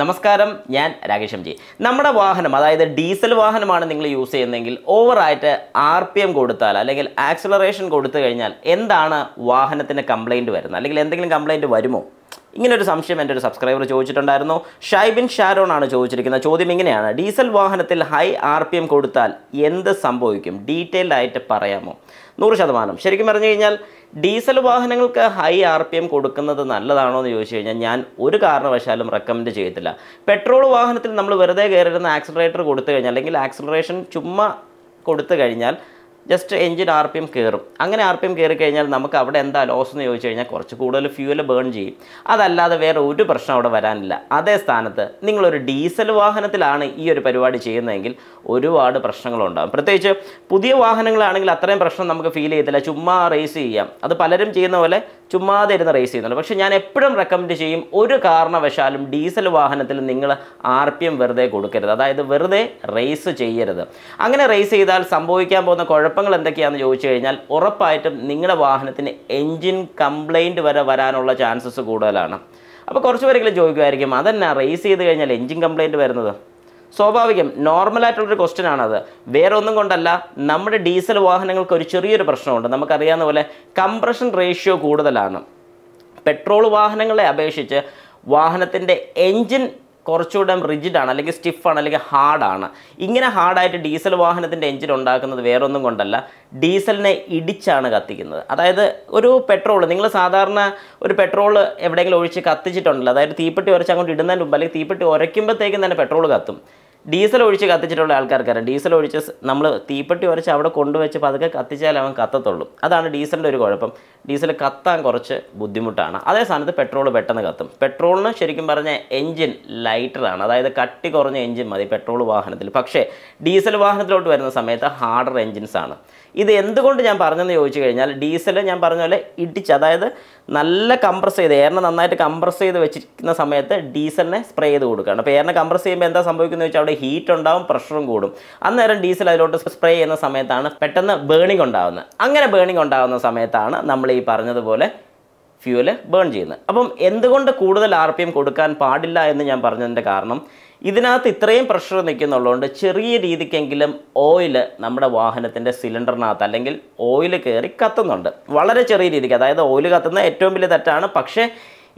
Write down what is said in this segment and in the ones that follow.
നമസ്കാരം ഞാൻ Rakesh M G നമ്മുടെ വാഹനം അതായത് ഡീസൽ വാഹനമാണ് നിങ്ങൾ യൂസ് ചെയ്യുന്നതെങ്കിൽ ഓവറായിട്ട് ആർ പി എം കൊടുത്താൽ അല്ലെങ്കിൽ ആക്സലറേഷൻ കൊടുത്തു കഴിഞ്ഞാൽ എന്താണ് വാഹനത്തിൻ്റെ കംപ്ലൈൻറ്റ് വരുന്നത് അല്ലെങ്കിൽ എന്തെങ്കിലും കംപ്ലൈൻറ്റ് വരുമോ ഇങ്ങനൊരു സംശയം എൻ്റെ ഒരു സബ്സ്ക്രൈബർ ചോദിച്ചിട്ടുണ്ടായിരുന്നു ഷൈബിൻ ഷാരോൺ ആണ് ചോദിച്ചിരിക്കുന്നത് ചോദ്യം ഇങ്ങനെയാണ് ഡീസൽ വാഹനത്തിൽ ഹൈ ആർ പി എം കൊടുത്താൽ എന്ത് സംഭവിക്കും ഡീറ്റെയിൽഡ് ആയിട്ട് പറയാമോ നൂറ് ശതമാനം ശരിക്കും പറഞ്ഞു കഴിഞ്ഞാൽ ഡീസൽ വാഹനങ്ങൾക്ക് ഹൈ ആർ പി എം കൊടുക്കുന്നത് നല്ലതാണോ എന്ന് ചോദിച്ചു കഴിഞ്ഞാൽ ഞാൻ ഒരു കാരണവശാലും റെക്കമെൻഡ് ചെയ്യത്തില്ല പെട്രോൾ വാഹനത്തിൽ നമ്മൾ വെറുതെ കയറിയിരുന്ന ആക്സിലറേറ്റർ കൊടുത്തു കഴിഞ്ഞാൽ അല്ലെങ്കിൽ ആക്സിലറേഷൻ ചുമ്മാ കൊടുത്തു കഴിഞ്ഞാൽ just engine R P M കയറും അങ്ങനെ ആർ പി എം കയറി കഴിഞ്ഞാൽ നമുക്ക് അവിടെ എന്താ ലോസ് എന്ന് ചോദിച്ചു കഴിഞ്ഞാൽ കുറച്ച് കൂടുതൽ ഫ്യൂവൽ ബേൺ ചെയ്യും അതല്ലാതെ വേറെ ഒരു പ്രശ്നം അവിടെ വരാനില്ല അതേ സ്ഥാനത്ത് നിങ്ങളൊരു ഡീസൽ വാഹനത്തിലാണ് ഈ ഒരു പരിപാടി ചെയ്യുന്നതെങ്കിൽ ഒരുപാട് പ്രശ്നങ്ങളുണ്ടാകും പ്രത്യേകിച്ച് പുതിയ വാഹനങ്ങളാണെങ്കിൽ അത്രയും പ്രശ്നം നമുക്ക് ഫീൽ ചെയ്യത്തില്ല ചുമ്മാ റേസ് ചെയ്യാം അത് പലരും ചെയ്യുന്ന പോലെ ചുമ്മാതെ ഇരുന്ന് റേസ് ചെയ്യുന്നുണ്ട് പക്ഷേ ഞാൻ എപ്പോഴും റെക്കമെൻഡ് ചെയ്യും ഒരു കാരണവശാലും ഡീസൽ വാഹനത്തിൽ നിങ്ങൾ ആർ പി എം വെറുതെ കൊടുക്കരുത് അതായത് വെറുതെ റേസ് ചെയ്യരുത് അങ്ങനെ റേസ് ചെയ്താൽ സംഭവിക്കാൻ പോകുന്ന കുഴപ്പങ്ങൾ എന്തൊക്കെയാണെന്ന് ചോദിച്ചു കഴിഞ്ഞാൽ ഉറപ്പായിട്ടും നിങ്ങളുടെ വാഹനത്തിന് എൻജിൻ കംപ്ലൈൻറ്റ് വരെ വരാനുള്ള ചാൻസസ് കൂടുതലാണ് അപ്പോൾ കുറച്ച് പേരെങ്കിലും ചോദിക്കുമായിരിക്കും അതെന്നാ റേസ് ചെയ്ത് കഴിഞ്ഞാൽ എൻജിൻ കംപ്ലൈൻറ്റ് വരുന്നത് സ്വാഭാവികം നോർമലായിട്ടുള്ളൊരു ക്വസ്റ്റ്യൻ ആണത് വേറെ ഒന്നും കൊണ്ടല്ല നമ്മുടെ ഡീസൽ വാഹനങ്ങൾക്ക് ഒരു ചെറിയൊരു പ്രശ്നമുണ്ട് നമുക്കറിയാവുന്ന പോലെ കംപ്രഷൻ റേഷ്യോ കൂടുതലാണ് പെട്രോൾ വാഹനങ്ങളെ അപേക്ഷിച്ച് വാഹനത്തിൻ്റെ എൻജിൻ കുറച്ചുകൂടെ റിജിഡാണ് അല്ലെങ്കിൽ സ്റ്റിഫാണ് അല്ലെങ്കിൽ ഹാർഡാണ് ഇങ്ങനെ ഹാർഡായിട്ട് ഡീസൽ വാഹനത്തിൻ്റെ എഞ്ചിൻ ഉണ്ടാക്കുന്നത് വേറൊന്നും കൊണ്ടല്ല ഡീസലിനെ ഇടിച്ചാണ് കത്തിക്കുന്നത് അതായത് ഒരു പെട്രോൾ നിങ്ങൾ സാധാരണ ഒരു പെട്രോൾ എവിടെയെങ്കിലും ഒഴിച്ച് കത്തിച്ചിട്ടുണ്ടല്ലോ അതായത് തീപ്പെട്ടി ഉരച്ച് അങ്ങോട്ട് ഇടുന്നതിന് മുമ്പ് അല്ലെങ്കിൽ തീപ്പെട്ടി ഉരയ്ക്കുമ്പോഴത്തേക്കും തന്നെ പെട്രോൾ കത്തും ഡീസൽ ഒഴിച്ച് കത്തിച്ചിട്ടുള്ള ആൾക്കാർക്കാരാണ് ഡീസൽ ഒഴിച്ച് നമ്മൾ തീപ്പെട്ടി ഉരച്ച് അവിടെ കൊണ്ടുവച്ച് പതുക്കെ കത്തിച്ചാൽ അവൻ കത്തത്തുള്ളൂ അതാണ് ഡീസലിൻ്റെ ഒരു കുഴപ്പം ഡീസൽ കത്താൻ കുറച്ച് ബുദ്ധിമുട്ടാണ് അതേ സ്ഥാനത്ത് പെട്രോൾ പെട്ടെന്ന് കത്തും പെട്രോളിന് ശരിക്കും പറഞ്ഞാൽ എൻജിൻ ലൈറ്ററാണ് അതായത് കട്ടി കുറഞ്ഞ എൻജിൻ മതി പെട്രോൾ വാഹനത്തിൽ പക്ഷേ ഡീസൽ വാഹനത്തിലോട്ട് വരുന്ന സമയത്ത് ഹാർഡർ എൻജിൻസാണ് ആണ് ഇത് എന്തുകൊണ്ട് ഞാൻ പറഞ്ഞെന്ന് ചോദിച്ചു കഴിഞ്ഞാൽ ഡീസൽ ഞാൻ പറഞ്ഞ പോലെ ഇടിച്ച് അതായത് നല്ല കംപ്രസ് ചെയ്ത് എയറിനെ നന്നായിട്ട് കംപ്രസ് ചെയ്ത് വെച്ചിരിക്കുന്ന സമയത്ത് ഡീസലിനെ സ്പ്രേ ചെയ്ത് കൊടുക്കുകയാണ് അപ്പോൾ എയറിനെ കംപ്രസ് ചെയ്യുമ്പോൾ എന്താ സംഭവിക്കുന്നത് വെച്ചാൽ അവിടെ ഹീറ്റ് ഉണ്ടാവും പ്രഷറും കൂടും അന്നേരം ഡീസൽ അതിലോട്ട് സ്പ്രേ ചെയ്യുന്ന സമയത്താണ് പെട്ടെന്ന് ബേണിംഗ് ഉണ്ടാകുന്നത് അങ്ങനെ ബേണിംഗ് ഉണ്ടാകുന്ന സമയത്താണ് നമ്മൾ ഈ പറഞ്ഞതുപോലെ ഫ്യൂവല് ബേൺ ചെയ്യുന്നത് അപ്പം എന്തുകൊണ്ട് കൂടുതൽ ആർ പി എം കൊടുക്കാൻ പാടില്ല എന്ന് ഞാൻ പറഞ്ഞതിൻ്റെ കാരണം ഇതിനകത്ത് ഇത്രയും പ്രഷർ നിൽക്കുന്നുള്ളതുകൊണ്ട് ചെറിയ രീതിക്കെങ്കിലും ഓയിൽ നമ്മുടെ വാഹനത്തിൻ്റെ സിലിണ്ടറിനകത്ത് അല്ലെങ്കിൽ ഓയിൽ കയറി കത്തുന്നുണ്ട് വളരെ ചെറിയ രീതിക്ക് അതായത് ഓയിൽ കത്തുന്ന ഏറ്റവും വലിയ തെറ്റാണ് പക്ഷേ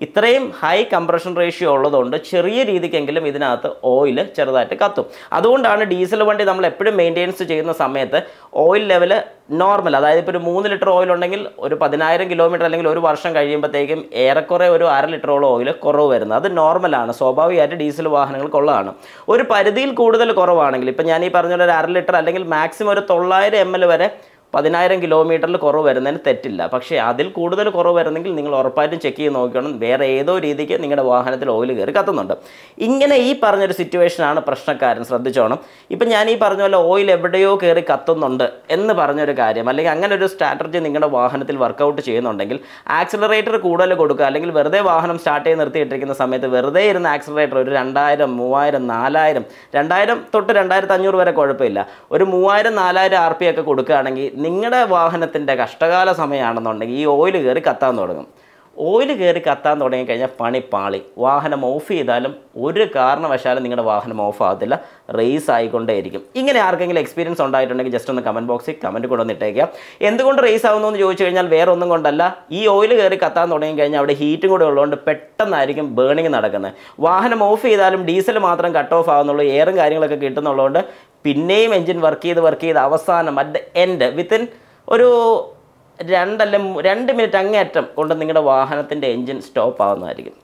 ഇത്രയും ഹൈ കംപ്രഷൻ റേഷ്യോ ഉള്ളതുകൊണ്ട് ചെറിയ രീതിക്കെങ്കിലും ഇതിനകത്ത് ഓയിൽ ചെറുതായിട്ട് കത്തും അതുകൊണ്ടാണ് ഡീസൽ വണ്ടി നമ്മൾ എപ്പോഴും മെയിൻ്റെനൻസ് ചെയ്യുന്ന സമയത്ത് ഓയിൽ ലെവൽ നോർമൽ അതായത് ഇപ്പോൾ ഒരു മൂന്ന് ലിറ്റർ ഓയിൽ ഉണ്ടെങ്കിൽ ഒരു പതിനായിരം കിലോമീറ്റർ അല്ലെങ്കിൽ ഒരു വർഷം കഴിയുമ്പോഴത്തേക്കും ഏറെക്കുറെ ഒരു അര ലിറ്ററോളം ഓയിൽ കുറവ് വരുന്നത് അത് നോർമലാണ് സ്വാഭാവികമായിട്ട് ഡീസൽ വാഹനങ്ങൾക്കുള്ളതാണ് ഒരു പരിധിയിൽ കൂടുതൽ കുറവാണെങ്കിൽ ഇപ്പം ഞാൻ ഈ പറഞ്ഞ ഒരു അര ലിറ്റർ അല്ലെങ്കിൽ മാക്സിമം ഒരു തൊള്ളായിരം എം എൽ വരെ പതിനായിരം കിലോമീറ്ററിൽ കുറവ് വരുന്നതിന് തെറ്റില്ല പക്ഷേ അതിൽ കൂടുതൽ കുറവ് വരുന്നെങ്കിൽ നിങ്ങൾ ഉറപ്പായിട്ടും ചെക്ക് ചെയ്ത് നോക്കണം വേറെ ഏതോ രീതിക്ക് നിങ്ങളുടെ വാഹനത്തിൽ ഓയിൽ കയറി കത്തുന്നുണ്ട് ഇങ്ങനെ ഈ പറഞ്ഞൊരു സിറ്റുവേഷനാണ് പ്രശ്നക്കാരൻ ശ്രദ്ധിച്ചോണം ഇപ്പം ഞാൻ ഈ പറഞ്ഞ പോലെ ഓയിൽ എവിടെയോ കയറി കത്തുന്നുണ്ട് എന്ന് പറഞ്ഞൊരു കാര്യം അല്ലെങ്കിൽ അങ്ങനെ ഒരു സ്ട്രാറ്റജി നിങ്ങളുടെ വാഹനത്തിൽ വർക്കൗട്ട് ചെയ്യുന്നുണ്ടെങ്കിൽ ആക്സിലറേറ്റർ കൂടുതൽ കൊടുക്കുക അല്ലെങ്കിൽ വെറുതെ വാഹനം സ്റ്റാർട്ട് ചെയ്ത് നിർത്തിയിട്ടിരിക്കുന്ന സമയത്ത് വെറുതെ ഇരുന്ന ആക്സിലറേറ്റർ ഒരു രണ്ടായിരം മൂവായിരം നാലായിരം രണ്ടായിരം തൊട്ട് രണ്ടായിരത്തി അഞ്ഞൂറ് വരെ കുഴപ്പമില്ല ഒരു മൂവായിരം നാലായിരം ആർ പി ഒക്കെ കൊടുക്കുകയാണെങ്കിൽ നിങ്ങളുടെ വാഹനത്തിൻ്റെ കഷ്ടകാല സമയമാണെന്നുണ്ടെങ്കിൽ ഈ ഓയിൽ കയറി കത്താൻ തുടങ്ങും ഓയിൽ കയറി കത്താൻ തുടങ്ങിക്കഴിഞ്ഞാൽ പണി പാളി വാഹനം ഓഫ് ചെയ്താലും ഒരു കാരണവശാലും നിങ്ങളുടെ വാഹനം ഓഫ് ആകത്തില്ല റേസ് ആയിക്കൊണ്ടേയിരിക്കും ഇങ്ങനെ ആർക്കെങ്കിലും എക്സ്പീരിയൻസ് ഉണ്ടായിട്ടുണ്ടെങ്കിൽ ജസ്റ്റ് ഒന്ന് കമൻറ്റ് ബോക്സിൽ കമൻറ്റ് കൊണ്ടുവന്നിട്ടേക്കുക എന്തുകൊണ്ട് റേസ് ആകുന്നു എന്ന് ചോദിച്ചു കഴിഞ്ഞാൽ വേറെ ഒന്നും കൊണ്ടല്ല ഈ ഓയിൽ കയറി കത്താൻ തുടങ്ങിക്കഴിഞ്ഞാൽ അവിടെ ഹീറ്റും കൂടെ ഉള്ളതുകൊണ്ട് പെട്ടെന്നായിരിക്കും ബേണിങ് നടക്കുന്നത് വാഹനം ഓഫ് ചെയ്താലും ഡീസൽ മാത്രം കട്ട് ഓഫ് ആകുന്നുള്ളൂ എയറും കാര്യങ്ങളൊക്കെ കിട്ടുന്നുള്ളതുകൊണ്ട് പിന്നെയും എൻജിൻ വർക്ക് ചെയ്ത് വർക്ക് ചെയ്ത് അവസാനം അറ്റ് ദ എൻഡ് വിത്തിൻ ഒരു രണ്ടല്ല രണ്ട് മിനിറ്റ് അങ്ങേയറ്റം കൊണ്ട് നിങ്ങളുടെ വാഹനത്തിൻ്റെ എഞ്ചിൻ സ്റ്റോപ്പ് ആവുന്നതായിരിക്കും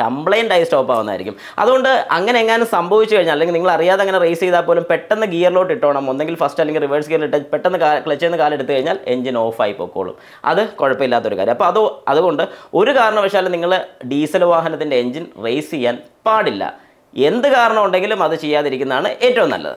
കംപ്ലൈൻ്റ് ആയി സ്റ്റോപ്പ് ആവുന്നതായിരിക്കും അതുകൊണ്ട് അങ്ങനെ എങ്ങാനും സംഭവിച്ചു കഴിഞ്ഞാൽ അല്ലെങ്കിൽ നിങ്ങൾ അറിയാതെ അങ്ങനെ റേസ് ചെയ്താൽ പോലും പെട്ടെന്ന് ഗിയറിലോട്ട് ഇട്ടോണം ഒന്നെങ്കിൽ ഫസ്റ്റ് അല്ലെങ്കിൽ റിവേഴ്സ് ഗിയറിൽ ഇട്ട് പെട്ടെന്ന് ക്ലച്ചിൽ നിന്ന് കാലെടുത്ത് കഴിഞ്ഞാൽ എഞ്ചിൻ ഓഫായി പൊക്കോളും അത് കുഴപ്പമില്ലാത്തൊരു കാര്യം അപ്പോൾ അത് അതുകൊണ്ട് ഒരു കാരണവശാലും നിങ്ങൾ ഡീസൽ വാഹനത്തിൻ്റെ എഞ്ചിൻ റേസ് ചെയ്യാൻ പാടില്ല എന്ത് കാരണമുണ്ടെങ്കിലും അത് ചെയ്യാതിരിക്കുന്നതാണ് ഏറ്റവും നല്ലത്